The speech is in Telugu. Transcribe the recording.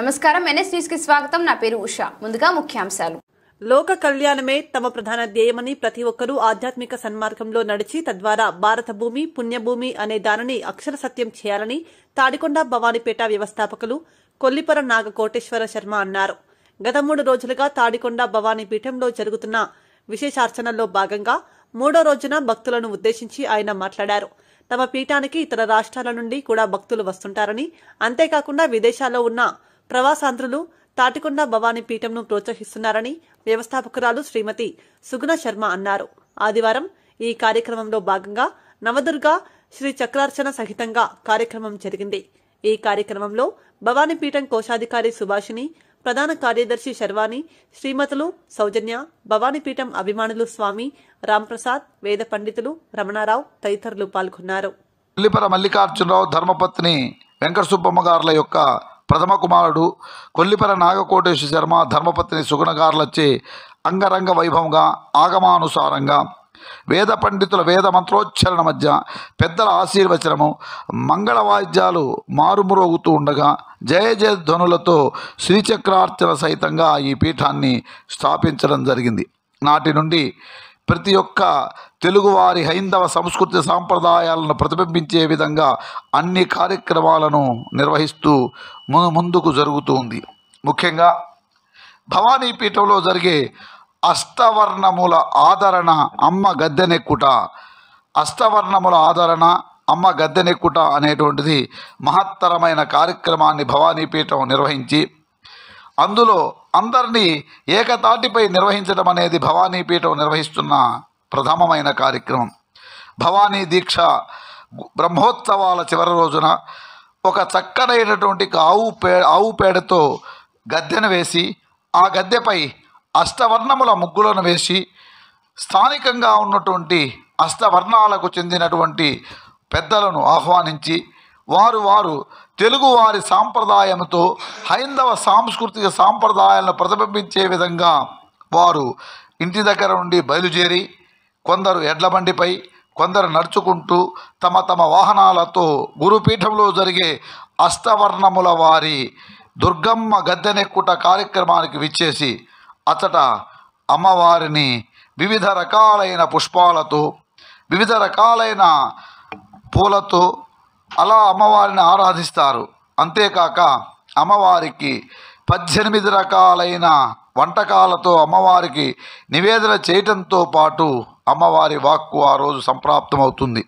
నమస్కారం ఎన్ఎస్ న్యూస్ కి స్వాగతం నా పేరు ఉష ముందుగా ముఖ్యాంశాలు లోక కళ్యాణమే తమ ప్రధాన ధ్యేయమని ప్రతి ఒక్కరూ ఆధ్యాత్మిక సన్మార్గంలో నడిచి తద్వారా భారత భూమి పుణ్యభూమి అనే దానిని అక్షర సత్యం చేయాలని తాడికొండ భవానీపేట వ్యవస్థాపకులు కొల్లిపర నాగ కోటేశ్వర శర్మ అన్నారు గత మూడు రోజులుగా తాడికొండ భవానీ పీఠంలో జరుగుతున్న విశేషార్చనల్లో భాగంగా మూడో రోజున భక్తులను ఉద్దేశించి ఆయన మాట్లాడారు తమ పీఠానికి ఇతర రాష్ట్రాల నుండి కూడా భక్తులు వస్తుంటారని అంతేకాకుండా విదేశాల్లో ఉన్న ప్రవాసాంధ్రులు తాటికొండ భవానీ పీఠంను ప్రోత్సహిస్తున్నారని వ్యవస్థాపకురాలు శ్రీమతి సుగుణ శర్మ అన్నారు ఆదివారం ఈ కార్యక్రమంలో భాగంగా నవదుర్గ శ్రీ చక్రార్చన సహితంగా కార్యక్రమం జరిగింది ఈ కార్యక్రమంలో భవానీపీఠం కోశాధికారి సుభాషిని ప్రధాన కార్యదర్శి శర్వాణి శ్రీమతులు సౌజన్య భవానీపీఠం అభిమానులు స్వామి రాంప్రసాద్ వేద పండితులు రమణారావు తదితరులు పాల్గొన్నారు మల్లిపర మల్లికార్జునరావు ధర్మపత్ని వెంకట సుబ్బమ్మ గారుల యొక్క ప్రథమ కుమారుడు కొల్లిపల నాగకోటేశు శర్మ ధర్మపత్ని సుగుణగారులచ్చే అంగరంగ వైభవంగా ఆగమానుసారంగా వేద పండితుల వేద మంత్రోచ్చరణ మధ్య పెద్దల ఆశీర్వచనము మంగళ వాయిద్యాలు మారుమురోగుతూ ఉండగా జయ జయ ధ్వనులతో శ్రీచక్రార్చన సహితంగా ఈ పీఠాన్ని స్థాపించడం జరిగింది నాటి నుండి ప్రతి ఒక్క తెలుగువారి హైందవ సంస్కృతి సాంప్రదాయాలను ప్రతిబింబించే విధంగా అన్ని కార్యక్రమాలను నిర్వహిస్తూ ముందుకు జరుగుతుంది ముఖ్యంగా భవానీపీఠంలో జరిగే అష్టవర్ణముల ఆదరణ అమ్మ గద్దెనెక్కుట అష్టవర్ణముల ఆదరణ అమ్మ గద్దెనెక్కుట అనేటువంటిది మహత్తరమైన కార్యక్రమాన్ని భవానీపీఠం నిర్వహించి అందులో అందరినీ ఏకతాటిపై నిర్వహించడం అనేది భవానీపీఠం నిర్వహిస్తున్న ప్రథమమైన కార్యక్రమం భవానీ దీక్ష బ్రహ్మోత్సవాల చివరి రోజున ఒక చక్కనైనటువంటి ఆవు పే ఆవు పేడతో గద్దెను వేసి ఆ గద్దెపై అష్టవర్ణముల ముగ్గులను వేసి స్థానికంగా ఉన్నటువంటి అష్టవర్ణాలకు చెందినటువంటి పెద్దలను ఆహ్వానించి వారు వారు తెలుగు వారి సాంప్రదాయంతో హైందవ సాంస్కృతిక సాంప్రదాయాలను ప్రతిబింబించే విధంగా వారు ఇంటి దగ్గర నుండి బయలుదేరి కొందరు ఎడ్ల బండిపై కొందరు నడుచుకుంటూ తమ తమ వాహనాలతో గురుపీఠంలో జరిగే అష్టవర్ణముల వారి దుర్గమ్మ గద్దెనెక్కుట కార్యక్రమానికి విచ్చేసి అతట అమ్మవారిని వివిధ రకాలైన పుష్పాలతో వివిధ రకాలైన పూలతో అలా అమ్మవారిని ఆరాధిస్తారు అంతేకాక అమ్మవారికి పద్దెనిమిది రకాలైన వంటకాలతో అమ్మవారికి నివేదన చేయటంతో పాటు అమ్మవారి వాక్కు ఆ రోజు సంప్రాప్తమవుతుంది